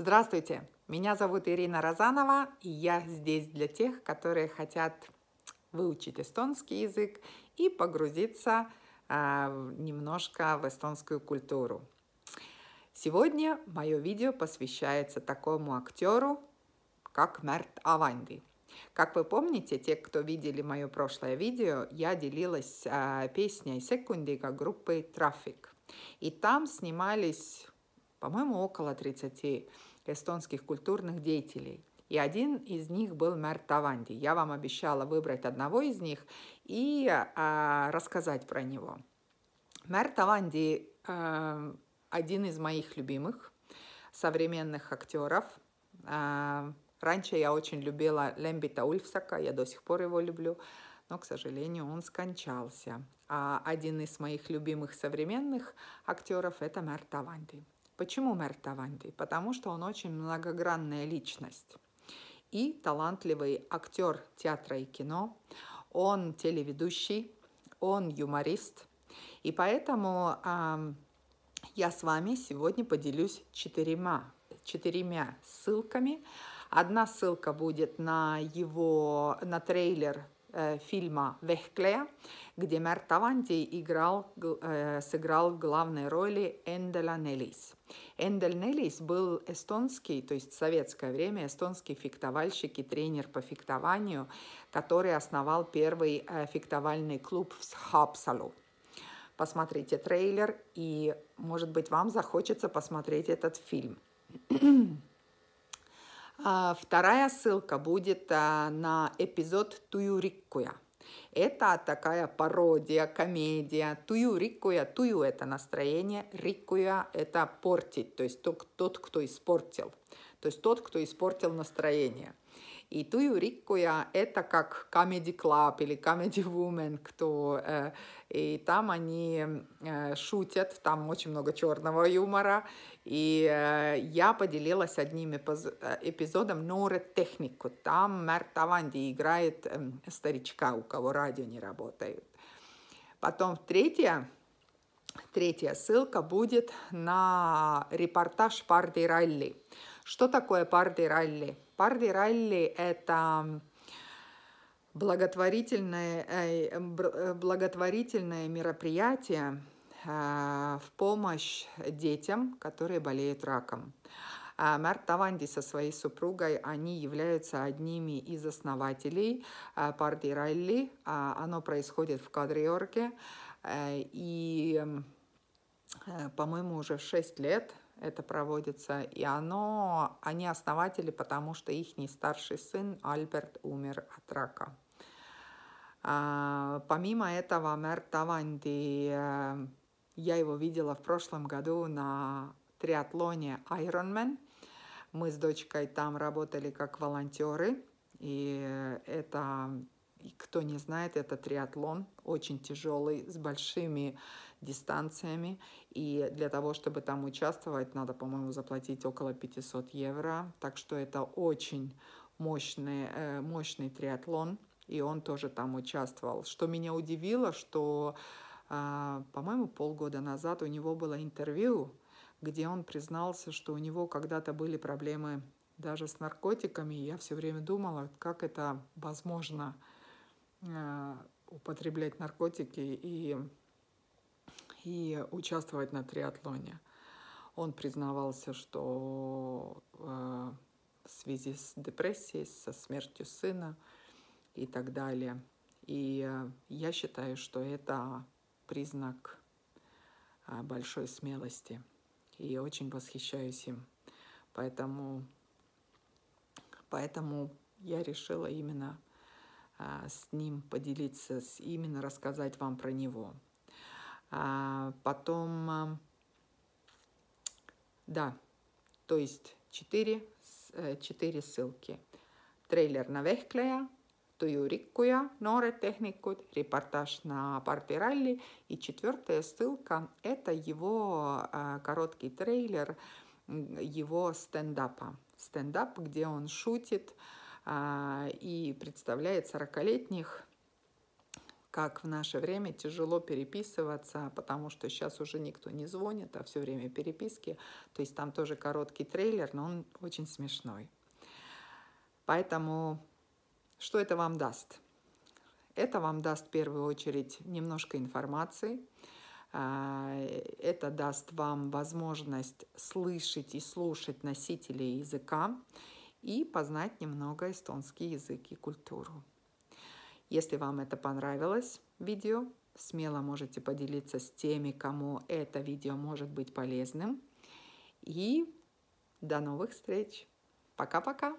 Здравствуйте, меня зовут Ирина Розанова, и я здесь для тех, которые хотят выучить эстонский язык и погрузиться э, немножко в эстонскую культуру. Сегодня мое видео посвящается такому актеру, как Мерт Аванди – как вы помните, те, кто видели мое прошлое видео, я делилась э, песней «Секундика» группы «Трафик». И там снимались по-моему, около 30 эстонских культурных деятелей. И один из них был мэр Таванди. Я вам обещала выбрать одного из них и а, рассказать про него. Мэр Таванди а, один из моих любимых современных актеров. А, э, раньше я очень любила Лембита Ульфсака, я до сих пор его люблю, но, к сожалению, он скончался. А один из моих любимых современных актеров – это Мэр Таванди. Почему мэр Таванди? Потому что он очень многогранная личность и талантливый актер театра и кино. Он телеведущий, он юморист. И поэтому э, я с вами сегодня поделюсь четырьмя, четырьмя ссылками. Одна ссылка будет на его, на трейлер Э, фильма «Вехкле», где Мерт Аванти играл, э, сыграл в главной роли Энделя Нелис. Эндель Нелис был эстонский, то есть в советское время эстонский фехтовальщик и тренер по фехтованию, который основал первый э, фехтовальный клуб в Схапсалу. Посмотрите трейлер, и, может быть, вам захочется посмотреть этот фильм. А вторая ссылка будет а, на эпизод Туюриккуя. Это такая пародия, комедия. Тую рикуя, тую – это настроение, рикуя – это портить, то есть тот, тот, кто испортил. То есть тот, кто испортил настроение. И тую Риккуя — это как Comedy Club или Comedy Woman, кто... Э, и там они э, шутят, там очень много черного юмора. И э, я поделилась одним э, эпизодом Норе Технику. Там Мэр Таванди играет э, старичка, у кого радио не работает. Потом третья Третья ссылка будет на репортаж Парди Ралли. Что такое Парди Ралли? Парвиралли – это благотворительное, э, э, благотворительное мероприятие э, в помощь детям, которые болеют раком. А Март Таванди со своей супругой, они являются одними из основателей партии Ралли. А оно происходит в Кадриорке. И, по-моему, уже 6 лет это проводится, и оно, они основатели, потому что их старший сын Альберт умер от рака. А, помимо этого, мэр Таванди, э, я его видела в прошлом году на триатлоне Ironman. Мы с дочкой там работали как волонтеры, и это, кто не знает, это триатлон, очень тяжелый, с большими дистанциями. И для того, чтобы там участвовать, надо, по-моему, заплатить около 500 евро. Так что это очень мощный, э, мощный триатлон. И он тоже там участвовал. Что меня удивило, что, а, по-моему, полгода назад у него было интервью, где он признался, что у него когда-то были проблемы даже с наркотиками. Я все время думала, как это возможно э, употреблять наркотики и и участвовать на триатлоне. Он признавался, что э, в связи с депрессией, со смертью сына и так далее. И э, я считаю, что это признак э, большой смелости. И очень восхищаюсь им. Поэтому, поэтому я решила именно с ним поделиться, именно рассказать вам про него. А потом, а, да, то есть 4, 4 э, ссылки. Трейлер на Vehkleja, Tuju Rikkuja, Noored tehnikud, репортаж на Парпи ралли. И четвертая ссылка – это его а, короткий трейлер его стендапа. Стендап, где он шутит и представляет 40-летних как в наше время тяжело переписываться, потому что сейчас уже никто не звонит, а все время переписки. То есть там тоже короткий трейлер, но он очень смешной. Поэтому что это вам даст? Это вам даст в первую очередь немножко информации, а, это даст вам возможность слышать и слушать носителей языка и познать немного эстонский язык и культуру. Если вам это понравилось видео, смело можете поделиться с теми, кому это видео может быть полезным. И до новых встреч. Пока-пока.